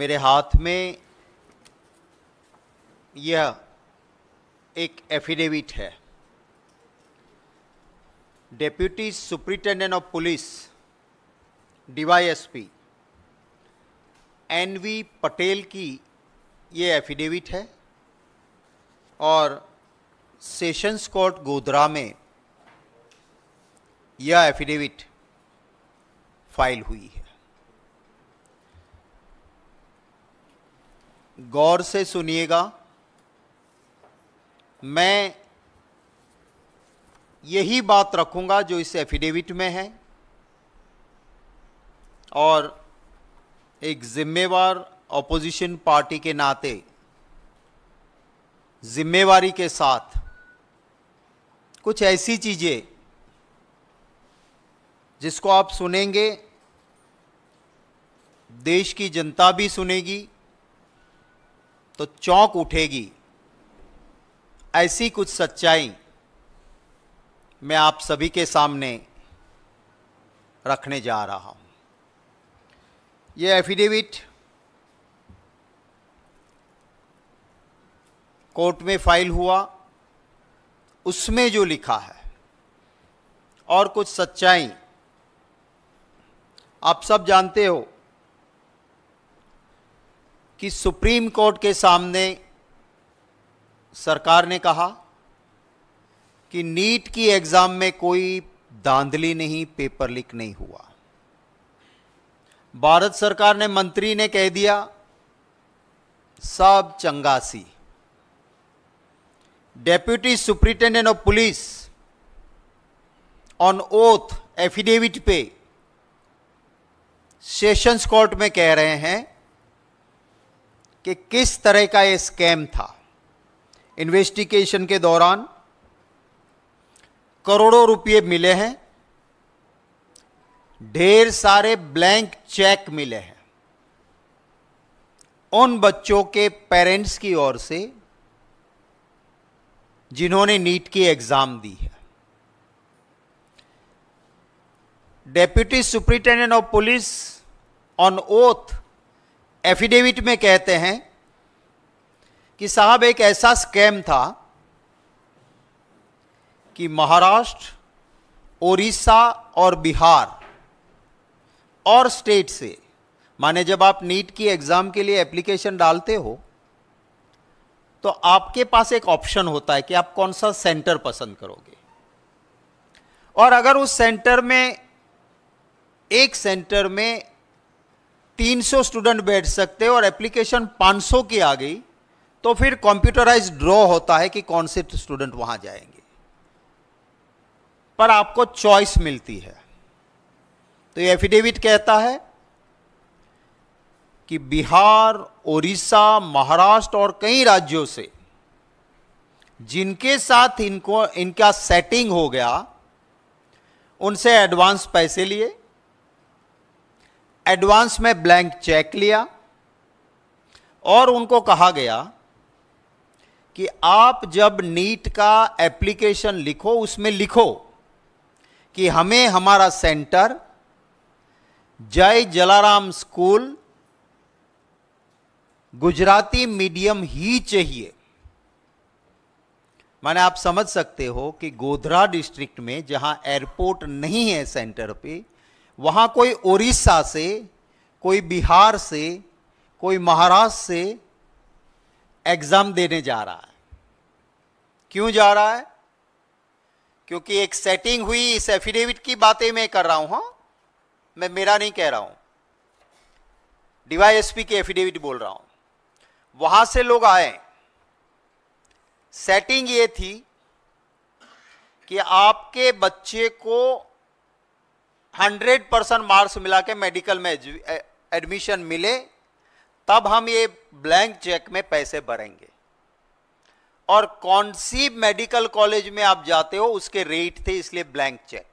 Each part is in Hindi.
मेरे हाथ में यह एक एफिडेविट है deputy superintendent of police DYSP NV Patel की ये एफिडेविट है और सेशंस कोर्ट गोधरा में यह एफिडेविट फाइल हुई है गौर से सुनिएगा मैं यही बात रखूंगा जो इस एफिडेविट में है और एक जिम्मेवार ऑपोजिशन पार्टी के नाते जिम्मेवारी के साथ कुछ ऐसी चीज़ें जिसको आप सुनेंगे देश की जनता भी सुनेगी तो चौंक उठेगी ऐसी कुछ सच्चाई मैं आप सभी के सामने रखने जा रहा हूं यह एफिडेविट कोर्ट में फाइल हुआ उसमें जो लिखा है और कुछ सच्चाई आप सब जानते हो कि सुप्रीम कोर्ट के सामने सरकार ने कहा कि नीट की एग्ज़ाम में कोई धांधली नहीं पेपर लीक नहीं हुआ भारत सरकार ने मंत्री ने कह दिया सब चंगासी deputy superintendent of police on oath affidavit पे सेशंस कोर्ट में कह रहे हैं कि किस तरह का ये स्कैम था इन्वेस्टिगेशन के दौरान करोड़ों रुपये मिले हैं ढेर सारे ब्लैंक चेक मिले हैं उन बच्चों के पेरेंट्स की ओर से जिन्होंने नीट की एग्जाम दी है deputy superintendent of police on oath affidavit में कहते हैं कि साहब एक ऐसा स्कैम था कि महाराष्ट्र ओडिशा और बिहार और स्टेट से माने जब आप नीट की एग्ज़ाम के लिए एप्लीकेशन डालते हो तो आपके पास एक ऑप्शन होता है कि आप कौन सा सेंटर पसंद करोगे और अगर उस सेंटर में एक सेंटर में 300 स्टूडेंट बैठ सकते और एप्लीकेशन 500 की आ गई तो फिर कंप्यूटराइज ड्रॉ होता है कि कौन से स्टूडेंट वहां जाएंगे पर आपको चॉइस मिलती है तो ये एफिडेविट कहता है कि बिहार ओडिशा महाराष्ट्र और कई राज्यों से जिनके साथ इनको इनका सेटिंग हो गया उनसे एडवांस पैसे लिए एडवांस में ब्लैंक चेक लिया और उनको कहा गया कि आप जब नीट का एप्लीकेशन लिखो उसमें लिखो कि हमें हमारा centre Jai Jalaram school Gujarati medium ही चाहिए माने आप समझ सकते हो कि गोधरा डिस्ट्रिक्ट में जहां एयरपोर्ट नहीं है सेंटर पे वहाँ कोई ओरिसा से कोई बिहार से कोई महाराष्ट्र से एग्ज़ाम देने जा रहा है क्यों जा रहा है क्योंकि एक सेटिंग हुई इस एफिडेविट की बातें मैं कर रहा हूं हाँ मैं मेरा नहीं कह रहा हूं डीवाईएसपी के एफिडेविट बोल रहा हूं वहां से लोग आए सेटिंग ये थी कि आपके बच्चे को हंड्रेड परसेंट मार्क्स मिला के मेडिकल में एडमिशन मिले तब हम ये ब्लैंक चेक में पैसे भरेंगे और कौन सी मेडिकल कॉलेज में आप जाते हो उसके रेट थे इसलिए ब्लैंक चेक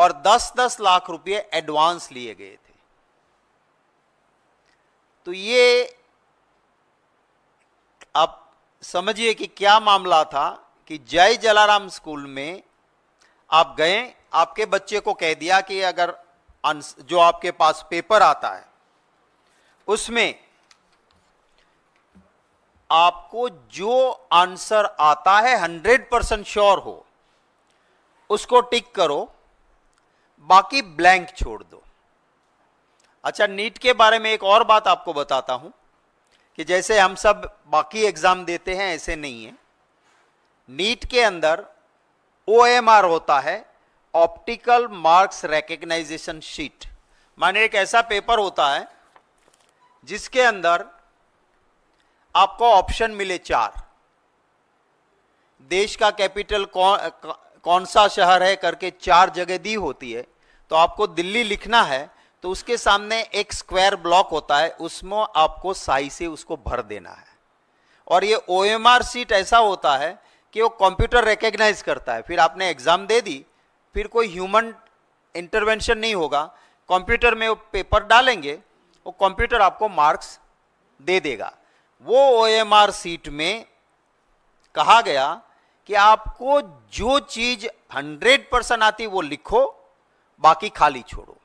और 10-10 लाख रुपए एडवांस लिए गए थे तो ये आप समझिए कि क्या मामला था कि जय जलाराम स्कूल में आप गए आपके बच्चे को कह दिया कि अगर जो आपके पास पेपर आता है उसमें आपको जो आंसर आता है हंड्रेड परसेंट श्योर हो उसको टिक करो बाकी ब्लैंक छोड़ दो अच्छा नीट के बारे में एक और बात आपको बताता हूं कि जैसे हम सब बाकी एग्जाम देते हैं ऐसे नहीं है नीट के अंदर ओ होता है ऑप्टिकल मार्क्स रेकग्नाइजेशन शीट माने एक ऐसा पेपर होता है जिसके अंदर आपको ऑप्शन मिले चार देश का कैपिटल कौन कौन सा शहर है करके चार जगह दी होती है तो आपको दिल्ली लिखना है तो उसके सामने एक स्क्वायर ब्लॉक होता है उसमें आपको साई से उसको भर देना है और ये ओ एम आर सीट ऐसा होता है कि वो कंप्यूटर रिकग्नाइज करता है फिर आपने एग्जाम दे दी फिर कोई ह्यूमन इंटरवेंशन नहीं होगा कंप्यूटर में वो पेपर डालेंगे वो कंप्यूटर आपको मार्क्स दे देगा वो ओ सीट में कहा गया कि आपको जो चीज 100 परसेंट आती वो लिखो बाकी खाली छोड़ो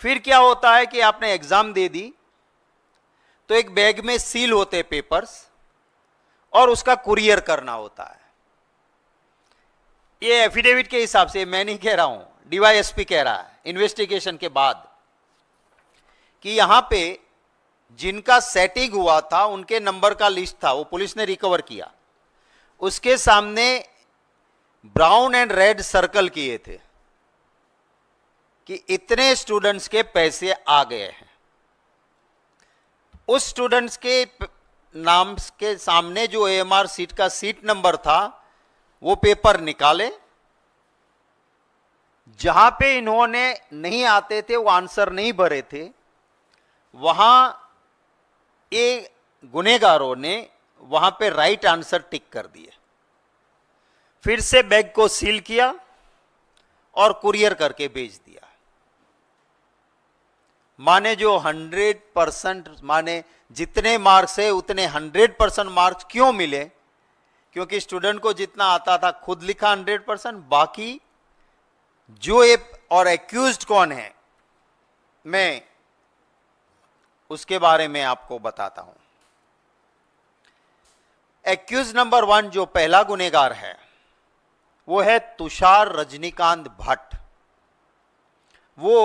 फिर क्या होता है कि आपने एग्जाम दे दी तो एक बैग में सील होते पेपर्स और उसका कुरियर करना होता है ये एफिडेविट के हिसाब से मैं नहीं कह रहा हूं डीवाईएसपी कह रहा है इन्वेस्टिगेशन के बाद कि यहां पे जिनका सेटिंग हुआ था उनके नंबर का लिस्ट था वो पुलिस ने रिकवर किया उसके सामने ब्राउन एंड रेड सर्कल किए थे कि इतने स्टूडेंट्स के पैसे आ गए हैं उस स्टूडेंट्स के नाम के सामने जो एएमआर सीट का सीट नंबर था वो पेपर निकाले जहां पे इन्होंने नहीं आते थे वो आंसर नहीं भरे थे वहां ये गुनेगारों ने वहां पे राइट आंसर टिक कर दिए फिर से बैग को सील किया और कुरियर करके भेज दिया माने जो 100 परसेंट माने जितने मार्क्स है उतने 100 परसेंट मार्क्स क्यों मिले क्योंकि स्टूडेंट को जितना आता था खुद लिखा हंड्रेड परसेंट बाकी जो ए और एक्यूज कौन है मैं उसके बारे में आपको बताता हूं एक्यूज नंबर वन जो पहला गुनेगार है वो है तुषार रजनीकांत भट्ट वो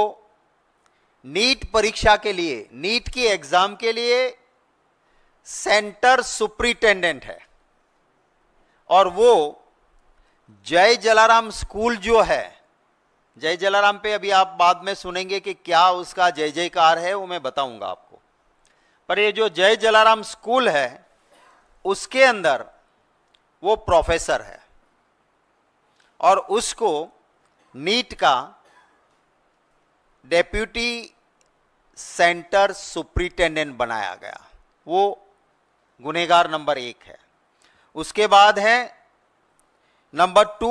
नीट परीक्षा के लिए नीट की एग्जाम के लिए सेंटर सुप्रिटेंडेंट है और वो जय जलाराम स्कूल जो है जय जलाराम पे अभी आप बाद में सुनेंगे कि क्या उसका जय जयकार है वो मैं बताऊंगा आपको पर ये जो जय जलाराम स्कूल है उसके अंदर वो प्रोफेसर है और उसको नीट का डेप्यूटी सेंटर सुप्रिटेंडेंट बनाया गया वो गुनेगार नंबर एक है उसके बाद है नंबर टू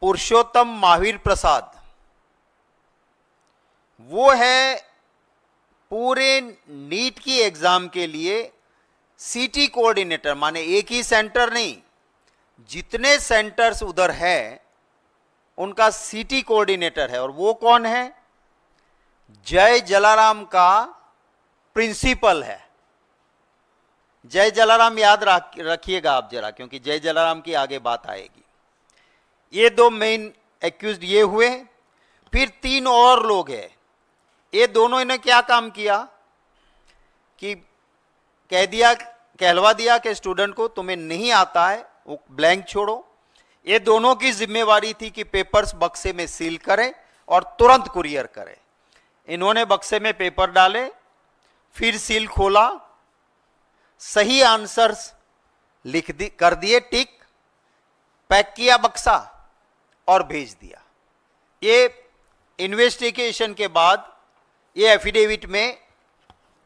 पुरुषोत्तम महावीर प्रसाद वो है पूरे नीट की एग्ज़ाम के लिए सिटी कोऑर्डिनेटर माने एक ही सेंटर नहीं जितने सेंटर्स उधर है उनका सिटी कोऑर्डिनेटर है और वो कौन है जय जलाराम का प्रिंसिपल है जय जलाराम याद रखिएगा आप जरा क्योंकि जय जलाराम की आगे बात आएगी ये दो मेन एक्यूज ये हुए फिर तीन और लोग हैं ये दोनों ने क्या काम किया कि कह दिया कहलवा दिया कि स्टूडेंट को तुम्हें नहीं आता है वो ब्लैंक छोड़ो ये दोनों की जिम्मेवारी थी कि पेपर्स बक्से में सील करें और तुरंत कुरियर करें इन्होंने बक्से में पेपर डाले फिर सील खोला सही आंसर्स लिख दी कर दिए टिक पैक किया बक्सा और भेज दिया ये इन्वेस्टिगेशन के बाद ये एफिडेविट में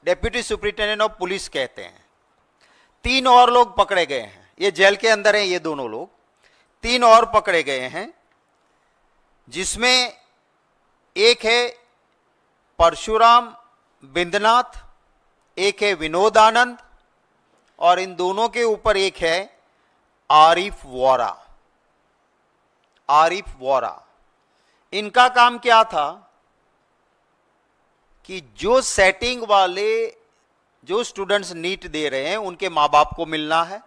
डेप्यूटी सुप्रिंटेंडेंट ऑफ पुलिस कहते हैं तीन और लोग पकड़े गए हैं ये जेल के अंदर हैं ये दोनों लोग तीन और पकड़े गए हैं जिसमें एक है परशुराम बिंदनाथ एक है विनोद आनंद और इन दोनों के ऊपर एक है आरिफ वोरा आरिफ वोरा इनका काम क्या था कि जो सेटिंग वाले जो स्टूडेंट्स नीट दे रहे हैं उनके मां बाप को मिलना है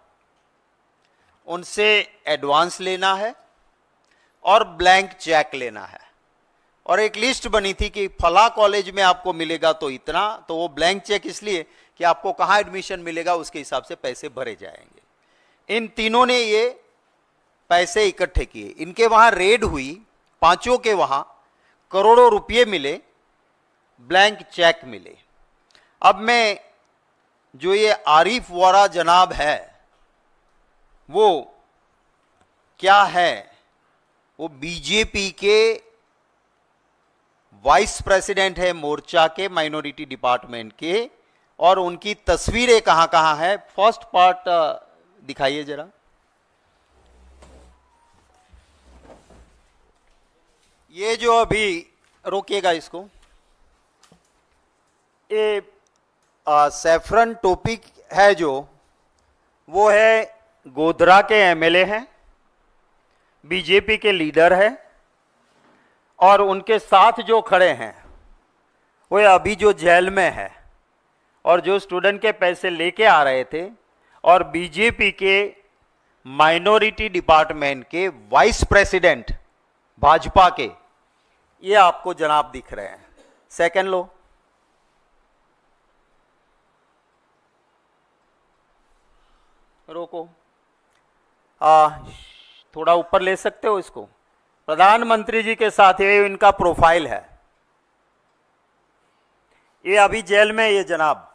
उनसे एडवांस लेना है और ब्लैंक चेक लेना है और एक लिस्ट बनी थी कि फला कॉलेज में आपको मिलेगा तो इतना तो वो ब्लैंक चेक इसलिए कि आपको कहाँ एडमिशन मिलेगा उसके हिसाब से पैसे भरे जाएंगे इन तीनों ने ये पैसे इकट्ठे किए इनके वहाँ रेड हुई पांचों के वहाँ करोड़ों रुपये मिले ब्लैंक चेक मिले अब मैं जो ये आरिफ वारा जनाब है वो क्या है वो बीजेपी के वाइस प्रेसिडेंट है मोर्चा के माइनॉरिटी डिपार्टमेंट के और उनकी तस्वीरें कहां कहां है फर्स्ट पार्ट दिखाइए जरा ये जो अभी रोकिएगा इसको ये सेफरन uh, टोपिक है जो वो है गोधरा के एमएलए हैं बीजेपी के लीडर है और उनके साथ जो खड़े हैं वो अभी जो जेल में है और जो स्टूडेंट के पैसे लेके आ रहे थे और बीजेपी के माइनॉरिटी डिपार्टमेंट के वाइस प्रेसिडेंट भाजपा के ये आपको जनाब दिख रहे हैं सेकंड लो रोको आ, थोड़ा ऊपर ले सकते हो इसको प्रधानमंत्री जी के साथ ये इनका प्रोफाइल है ये अभी जेल में ये जनाब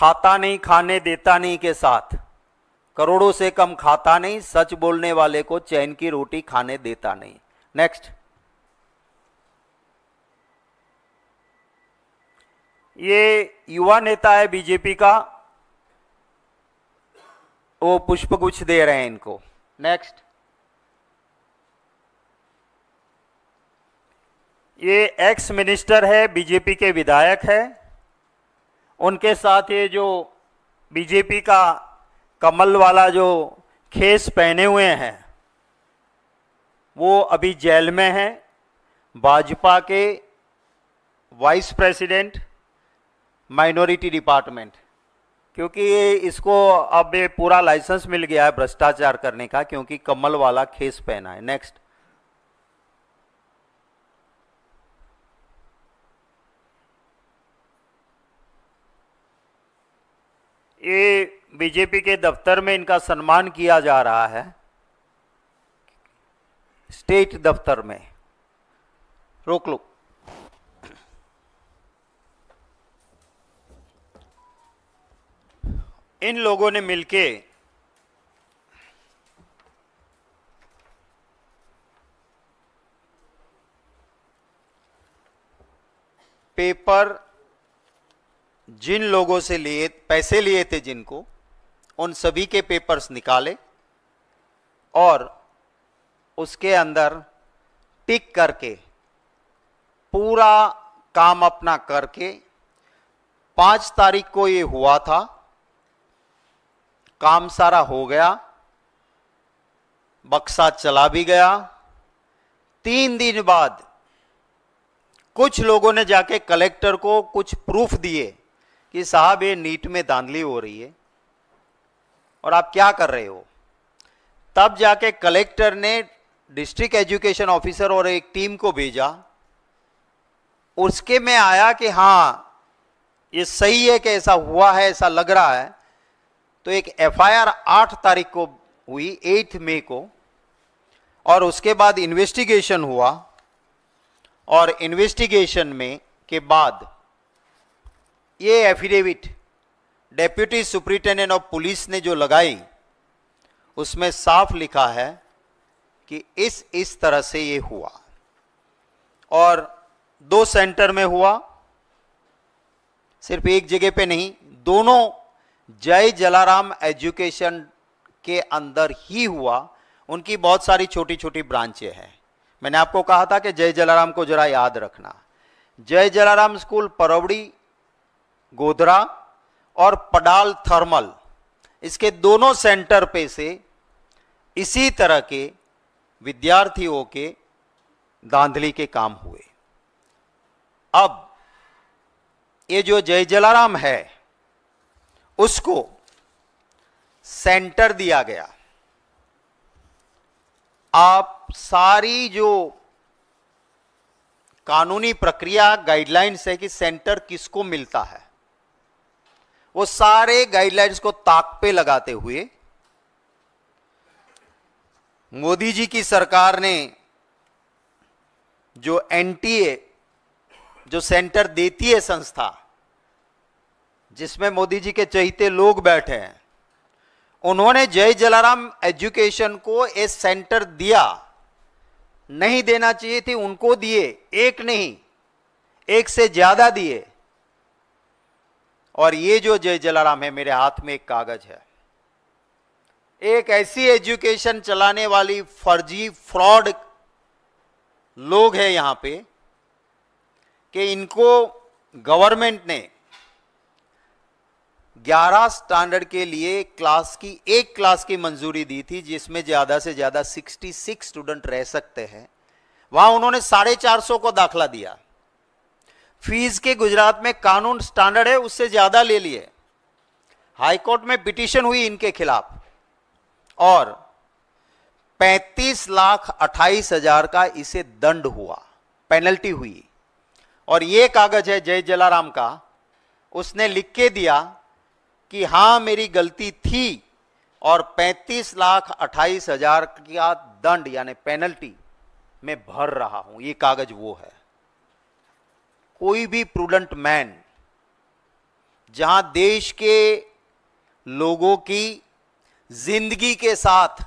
खाता नहीं खाने देता नहीं के साथ करोड़ों से कम खाता नहीं सच बोलने वाले को चैन की रोटी खाने देता नहीं नेक्स्ट ये युवा नेता है बीजेपी का वो पुष्पगुच्छ दे रहे हैं इनको नेक्स्ट ये एक्स मिनिस्टर है बीजेपी के विधायक है उनके साथ ये जो बीजेपी का कमल वाला जो खेस पहने हुए हैं वो अभी जेल में हैं भाजपा के वाइस प्रेसिडेंट माइनॉरिटी डिपार्टमेंट क्योंकि ये इसको अब ये पूरा लाइसेंस मिल गया है भ्रष्टाचार करने का क्योंकि कमल वाला खेस पहना है नेक्स्ट ये बीजेपी के दफ्तर में इनका सम्मान किया जा रहा है स्टेट दफ्तर में रोक लो इन लोगों ने मिलके पेपर जिन लोगों से लिए पैसे लिए थे जिनको उन सभी के पेपर्स निकाले और उसके अंदर टिक करके पूरा काम अपना करके पाँच तारीख को ये हुआ था काम सारा हो गया बक्सा चला भी गया तीन दिन बाद कुछ लोगों ने जाके कलेक्टर को कुछ प्रूफ दिए कि साहब ये नीट में धांधली हो रही है और आप क्या कर रहे हो तब जाके कलेक्टर ने डिस्ट्रिक्ट एजुकेशन ऑफिसर और एक टीम को भेजा उसके में आया कि हाँ ये सही है कि ऐसा हुआ है ऐसा लग रहा है तो एक एफआईआर आठ तारीख को हुई एट्थ मई को और उसके बाद इन्वेस्टिगेशन हुआ और इन्वेस्टिगेशन में के बाद ये affidavit deputy superintendent of police ने जो लगाई उसमें साफ लिखा है कि इस इस तरह से ये हुआ और दो सेंटर में हुआ सिर्फ एक जगह पे नहीं दोनों जय जलाराम एजुकेशन के अंदर ही हुआ उनकी बहुत सारी छोटी छोटी ब्रांचें हैं मैंने आपको कहा था कि जय जलाराम को जरा याद रखना जय जलाराम स्कूल परवड़ी गोधरा और पडाल थर्मल इसके दोनों सेंटर पे से इसी तरह के विद्यार्थियों के दांधली के काम हुए अब ये जो जय जलाराम है उसको सेंटर दिया गया आप सारी जो कानूनी प्रक्रिया गाइडलाइंस है कि सेंटर किसको मिलता है वो सारे गाइडलाइंस को ताक पे लगाते हुए मोदी जी की सरकार ने जो एनटीए जो सेंटर देती है संस्था जिसमें मोदी जी के चहते लोग बैठे हैं उन्होंने जय जलाराम एजुकेशन को ए सेंटर दिया नहीं देना चाहिए थी उनको दिए एक नहीं एक से ज्यादा दिए और ये जो जय जलाराम है मेरे हाथ में एक कागज है एक ऐसी एजुकेशन चलाने वाली फर्जी फ्रॉड लोग हैं यहां पे कि इनको गवर्नमेंट ने 11 स्टैंडर्ड के लिए क्लास की एक क्लास की मंजूरी दी थी जिसमें ज़्यादा से ज़्यादा 66 स्टूडेंट रह सकते हैं वहां उन्होंने साढ़े चार सौ को दाखला दिया फीस के गुजरात में कानून स्टैंडर्ड है उससे ज्यादा ले लिए हाईकोर्ट में पिटिशन हुई इनके खिलाफ और 35 लाख अट्ठाईस हजार का इसे दंड हुआ पेनल्टी हुई और ये कागज है जय जलाराम का उसने लिख के दिया कि हाँ मेरी गलती थी और 35 लाख अट्ठाईस हजार का दंड यानी पेनल्टी मैं भर रहा हूं ये कागज वो है कोई भी प्रूडेंट मैन जहां देश के लोगों की जिंदगी के साथ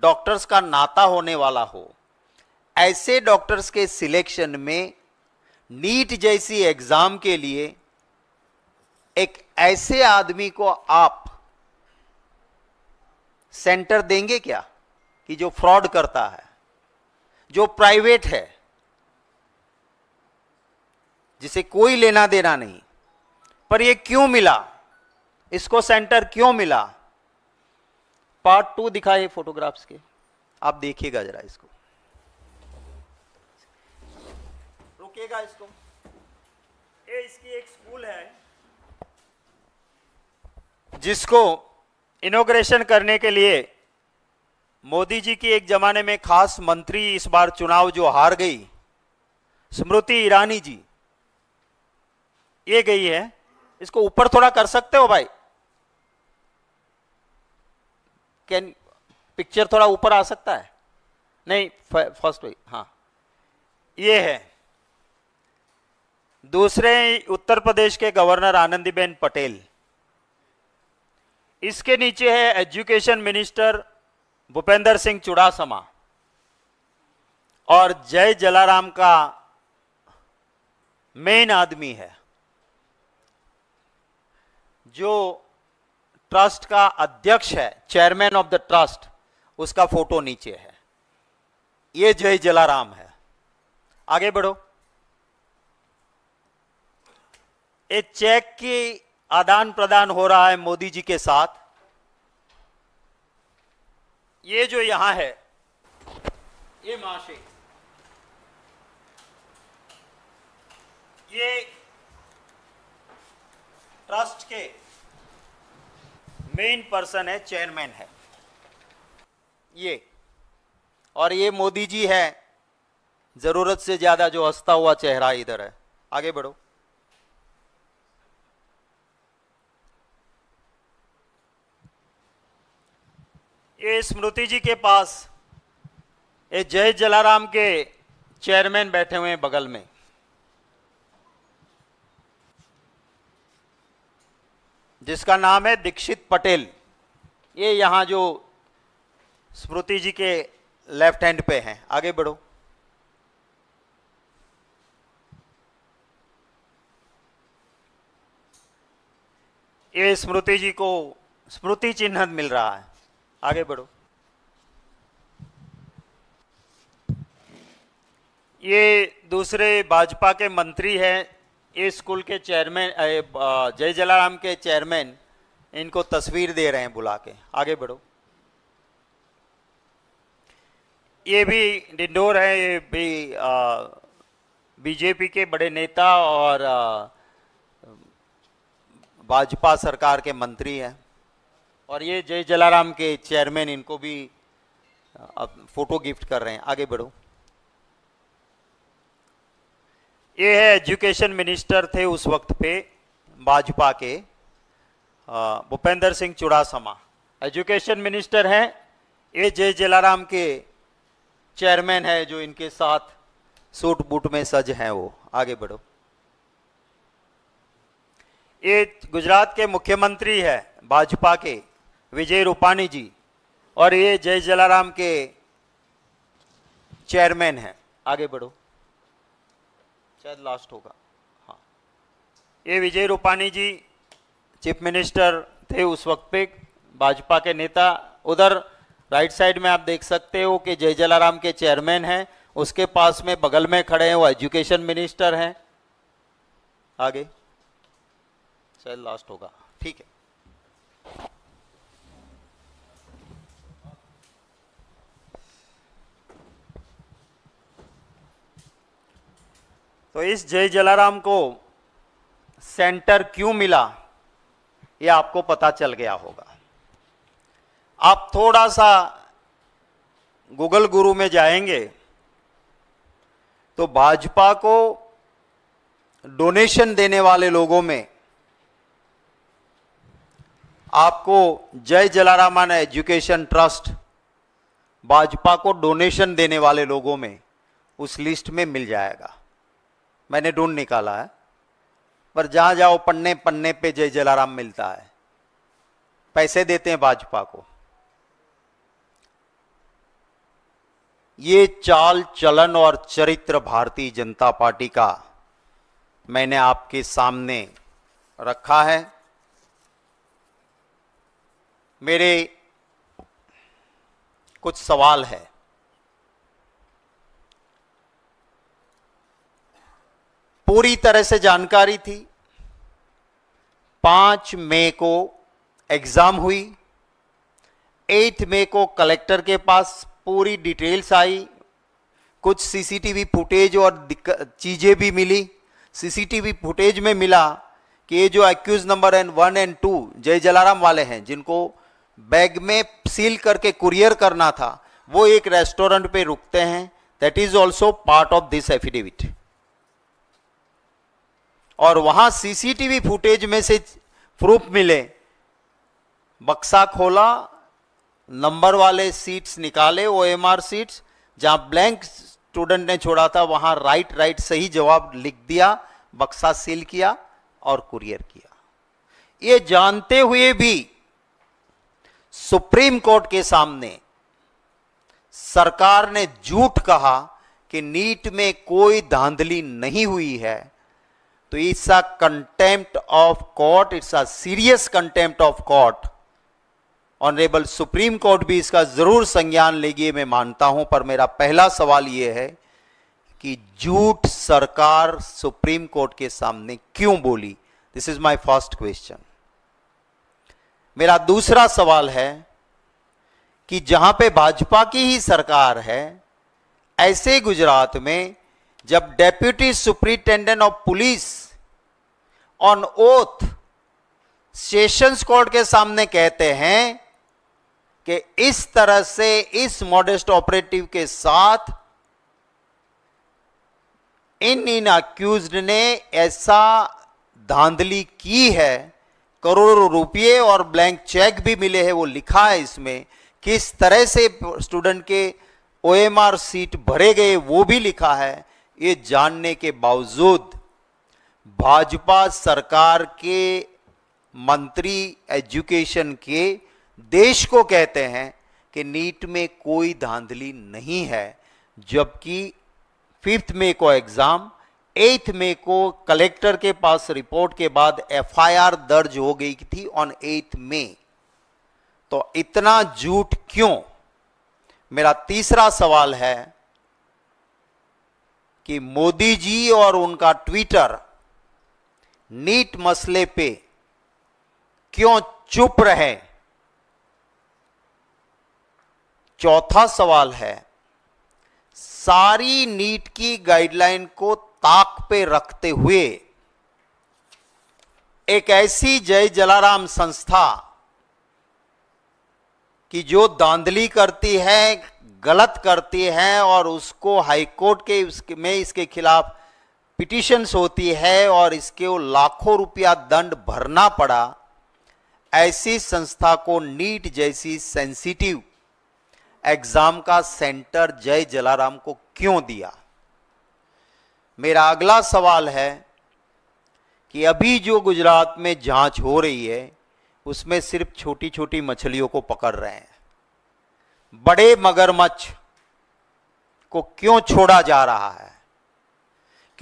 डॉक्टर्स का नाता होने वाला हो ऐसे डॉक्टर्स के सिलेक्शन में नीट जैसी एग्जाम के लिए एक ऐसे आदमी को आप सेंटर देंगे क्या कि जो फ्रॉड करता है जो प्राइवेट है जिसे कोई लेना देना नहीं पर यह क्यों मिला इसको सेंटर क्यों मिला पार्ट टू दिखाए फोटोग्राफ्स के आप देखिएगा जरा इसको रुकेगा इसको ये इसकी एक स्कूल है जिसको इनोग्रेशन करने के लिए मोदी जी की एक जमाने में खास मंत्री इस बार चुनाव जो हार गई स्मृति ईरानी जी ये गई है इसको ऊपर थोड़ा कर सकते हो भाई कैन पिक्चर थोड़ा ऊपर आ सकता है नहीं फर्स्ट वही हाँ ये है दूसरे उत्तर प्रदेश के गवर्नर आनंदीबेन पटेल इसके नीचे है एजुकेशन मिनिस्टर भूपेंद्र सिंह चुड़ासमा और जय जलाराम का मेन आदमी है जो ट्रस्ट का अध्यक्ष है चेयरमैन ऑफ द ट्रस्ट उसका फोटो नीचे है ये जय जलाराम है आगे बढ़ो ये चेक की आदान प्रदान हो रहा है मोदी जी के साथ ये जो यहां है ये माशे ये ट्रस्ट के मेन पर्सन है चेयरमैन है ये और ये मोदी जी है जरूरत से ज्यादा जो हंसता हुआ चेहरा इधर है आगे बढ़ो ये स्मृति जी के पास ये जय जलाराम के चेयरमैन बैठे हुए हैं बगल में जिसका नाम है दीक्षित पटेल ये यहाँ जो स्मृति जी के लेफ्ट हैंड पे हैं आगे बढ़ो ये स्मृति जी को स्मृति चिन्ह मिल रहा है आगे बढ़ो ये दूसरे भाजपा के मंत्री हैं इस स्कूल के चेयरमैन जय जलाराम के चेयरमैन इनको तस्वीर दे रहे हैं बुला के आगे बढ़ो ये भी डिंडोर है ये भी बीजेपी के बड़े नेता और भाजपा सरकार के मंत्री हैं और ये जय जलाराम के चेयरमैन इनको भी फोटो गिफ्ट कर रहे हैं आगे बढ़ो ये है एजुकेशन मिनिस्टर थे उस वक्त पे भाजपा के भूपेंद्र सिंह चुड़ासमा एजुकेशन मिनिस्टर हैं ये जय जलाराम के चेयरमैन है जो इनके साथ सूट बूट में सज हैं वो आगे बढ़ो ये गुजरात के मुख्यमंत्री है भाजपा के विजय रूपाणी जी और ये जय जलाराम के चेयरमैन है आगे बढ़ो शायद लास्ट होगा हाँ ये विजय रूपानी जी चीफ मिनिस्टर थे उस वक्त पे भाजपा के नेता उधर राइट साइड में आप देख सकते हो कि जय जलाराम के चेयरमैन हैं उसके पास में बगल में खड़े हैं वो एजुकेशन मिनिस्टर हैं आगे शायद लास्ट होगा ठीक है तो इस जय जलाराम को सेंटर क्यों मिला ये आपको पता चल गया होगा आप थोड़ा सा गूगल गुरु में जाएंगे तो भाजपा को डोनेशन देने वाले लोगों में आपको जय जलारामन एजुकेशन ट्रस्ट भाजपा को डोनेशन देने वाले लोगों में उस लिस्ट में मिल जाएगा मैंने ढूंढ निकाला है पर जहां जाओ पन्ने पन्ने पे जय जलाराम मिलता है पैसे देते हैं भाजपा को ये चाल चलन और चरित्र भारतीय जनता पार्टी का मैंने आपके सामने रखा है मेरे कुछ सवाल है पूरी तरह से जानकारी थी पांच मई को एग्ज़ाम हुई एथ मई को कलेक्टर के पास पूरी डिटेल्स आई कुछ सीसीटीवी फुटेज और चीज़ें भी मिली सीसीटीवी फुटेज में मिला कि ये जो accused number N one and two Jai Jalaram वाले हैं जिनको बैग में सील करके कुरियर करना था वो एक रेस्टोरेंट पे रुकते हैं that is also part of this affidavit और वहां सीसीटीवी फुटेज में से प्रूफ मिले बक्सा खोला नंबर वाले सीट्स निकाले ओ एम आर सीट्स जहां ब्लैंक स्टूडेंट ने छोड़ा था वहां राइट राइट सही जवाब लिख दिया बक्सा सील किया और कुरियर किया ये जानते हुए भी सुप्रीम कोर्ट के सामने सरकार ने झूठ कहा कि नीट में कोई धांधली नहीं हुई है तो it's a contempt of court it's a serious contempt of court honourable supreme court भी इसका जरूर संज्ञान लेगी मैं मानता हूं पर मेरा पहला सवाल यह है कि झूठ सरकार सुप्रीम कोर्ट के सामने क्यों बोली this is my first question मेरा दूसरा सवाल है कि जहां पे भाजपा की ही सरकार है ऐसे गुजरात में जब deputy superintendent of police on oath sessions court के सामने कहते हैं कि इस तरह से इस मॉडेस्ट ऑपरेटिव के साथ इन इन अक्यूज ने ऐसा धांधली की है करोड़ों रुपये और ब्लैंक चेक भी मिले हैं वो लिखा है इसमें किस तरह से स्टूडेंट के ओ सीट भरे गए वो भी लिखा है ये जानने के बावजूद भाजपा सरकार के मंत्री एजुकेशन के देश को कहते हैं कि नीट में कोई धांधली नहीं है जबकि फिफ्थ मे को एग्ज़ाम एथ मे को कलेक्टर के पास रिपोर्ट के बाद एफआईआर दर्ज हो गई थी ऑन एथ मे तो इतना झूठ क्यों मेरा तीसरा सवाल है कि मोदी जी और उनका ट्विटर नीट मसले पे क्यों चुप रहे चौथा सवाल है सारी नीट की गाइडलाइन को ताक पे रखते हुए एक ऐसी जय जलाराम संस्था कि जो दांधली करती है गलत करती है और उसको हाईकोर्ट के उसके में इसके खिलाफ पिटिशंस होती है और इसके वो लाखों रुपया दंड भरना पड़ा ऐसी संस्था को नीट जैसी सेंसिटिव एग्जाम का सेंटर जय जलाराम को क्यों दिया मेरा अगला सवाल है कि अभी जो गुजरात में जांच हो रही है उसमें सिर्फ छोटी छोटी मछलियों को पकड़ रहे हैं बड़े मगरमच्छ को क्यों छोड़ा जा रहा है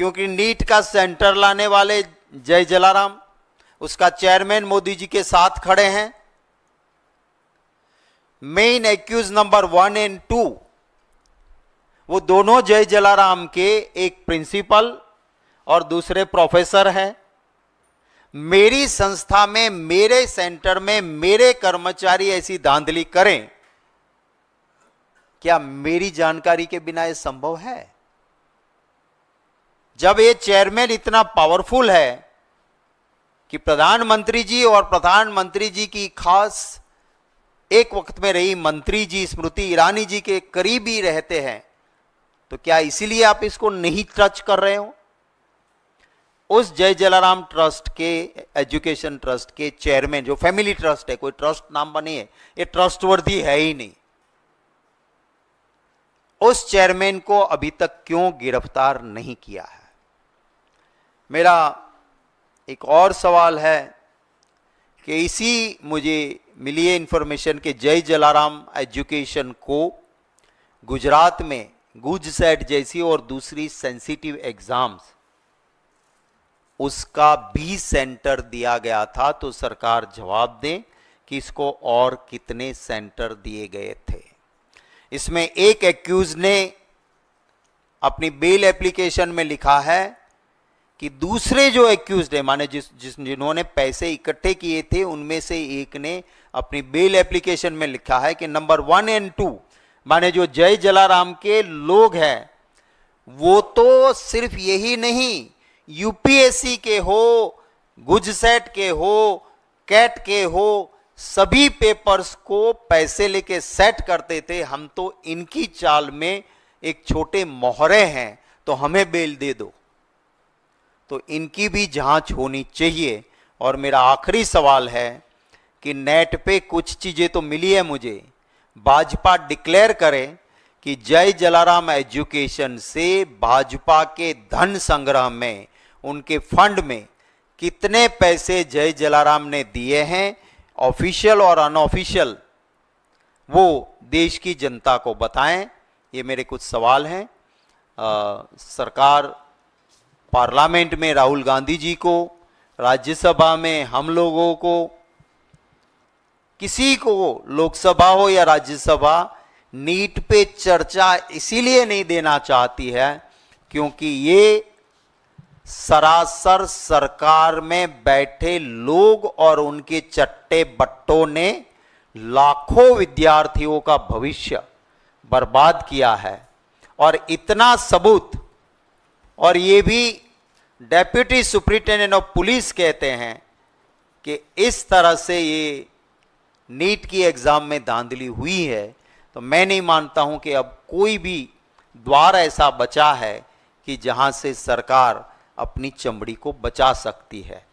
क्योंकि नीट का सेंटर लाने वाले जय जलाराम उसका चेयरमैन मोदी जी के साथ खड़े हैं main accused number one and two वो दोनों जय जलाराम के एक प्रिंसिपल और दूसरे प्रोफेसर हैं मेरी संस्था में मेरे सेंटर में मेरे कर्मचारी ऐसी धांधली करें क्या मेरी जानकारी के बिना यह संभव है जब ये चेयरमैन इतना पावरफुल है कि प्रधानमंत्री जी और प्रधानमंत्री जी की खास एक वक्त में रही मंत्री जी स्मृति ईरानी जी के करीब ही रहते हैं तो क्या इसीलिए आप इसको नहीं टच कर रहे हो उस जय जलाराम ट्रस्ट के एजुकेशन ट्रस्ट के चेयरमैन जो फैमिली ट्रस्ट है कोई ट्रस्ट नाम बनी है ये ट्रस्टवर्दी है ही नहीं उस चेयरमैन को अभी तक क्यों गिरफ्तार नहीं किया है मेरा एक और सवाल है कि इसी मुझे है इन्फॉर्मेशन के जय जलाराम एजुकेशन को गुजरात में गुज सेट जैसी और दूसरी सेंसिटिव एग्जाम्स उसका भी सेंटर दिया गया था तो सरकार जवाब दें कि इसको और कितने सेंटर दिए गए थे इसमें एक एक्यूज ने अपनी बेल एप्लीकेशन में लिखा है कि दूसरे जो एक्यूज है माने जिस जिस जिन्होंने पैसे इकट्ठे किए थे उनमें से एक ने अपनी बेल एप्लीकेशन में लिखा है कि नंबर वन एंड टू माने जो जय जलाराम के लोग हैं वो तो सिर्फ यही नहीं यूपीएससी के हो गुजसेट के हो कैट के हो सभी पेपर्स को पैसे लेके सेट करते थे हम तो इनकी चाल में एक छोटे मोहरे हैं तो हमें बेल दे दो तो इनकी भी जांच होनी चाहिए और मेरा आखिरी सवाल है कि नेट पे कुछ चीज़ें तो मिली है मुझे भाजपा डिक्लेयर करे कि जय जलाराम एजुकेशन से भाजपा के धन संग्रह में उनके फंड में कितने पैसे जय जलाराम ने दिए हैं ऑफिशियल और अनऑफिशियल वो देश की जनता को बताएं ये मेरे कुछ सवाल हैं सरकार पार्लियामेंट में राहुल गांधी जी को राज्यसभा में हम लोगों को किसी को लोकसभा हो या राज्यसभा नीट पे चर्चा इसीलिए नहीं देना चाहती है क्योंकि ये सरासर सरकार में बैठे लोग और उनके चट्टे बट्टों ने लाखों विद्यार्थियों का भविष्य बर्बाद किया है और इतना सबूत और ये भी डेप्यूटी सुप्रिंटेंडेंट ऑफ पुलिस कहते हैं कि इस तरह से ये नीट की एग्ज़ाम में धांधली हुई है तो मैं नहीं मानता हूं कि अब कोई भी द्वार ऐसा बचा है कि जहां से सरकार अपनी चमड़ी को बचा सकती है